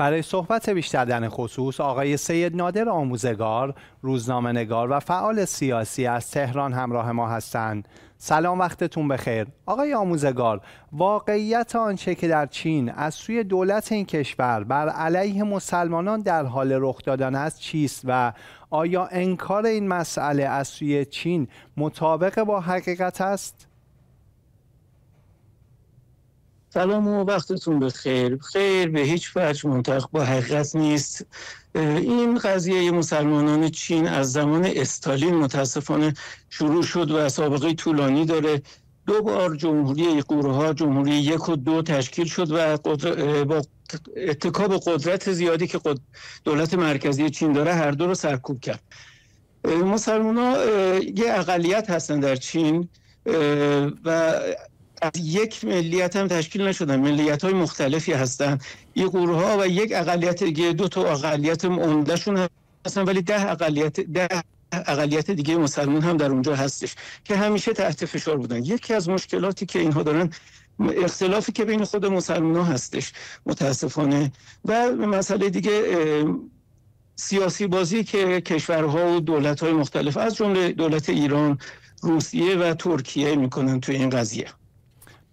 برای صحبت بیشتر در خصوص آقای سید نادر آموزگار، نگار و فعال سیاسی از تهران همراه ما هستند. سلام وقتتون بخیر. آقای آموزگار، واقعیت آنچه که در چین از سوی دولت این کشور بر علیه مسلمانان در حال رخ دادن است چیست و آیا انکار این مسئله از سوی چین مطابق با حقیقت است؟ سلام و وقتتون بخیر خیر به هیچ وجه منطق با حقیقت نیست این قضیه مسلمانان چین از زمان استالین متاسفانه شروع شد و سابقه طولانی داره دو بار جمهوری قوره ها جمهوری یک و دو تشکیل شد و با اتکاب قدرت زیادی که دولت مرکزی چین داره هر دو رو سرکوب کرد مسلمان ها یه اقلیت هستن در چین و از یک ملیت هم تشکیل نشدن ملیت های مختلفی هستن این گروه و یک اقلیت دیگه دو تا اقلیت عمدهشون هستن ولی ده اقلیت ده اقلیت دیگه مسلمان هم در اونجا هستش که همیشه تحت فشار بودن یکی از مشکلاتی که اینها دارن اختلافی که بین خود مسلمان ها هستش متاسفانه و مسئله دیگه سیاسی بازی که کشورها و دولت های مختلف از جمله دولت ایران روسیه و ترکیه میکنن توی این قضیه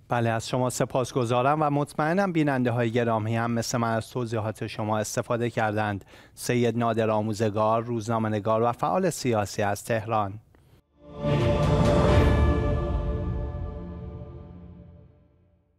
بله از شما سپاسگزارم و مطمئنم بیننده های گرامی هم مثل من از توضیحات شما استفاده کردند سید نادر آموزگار روزنامهنگار و فعال سیاسی از تهران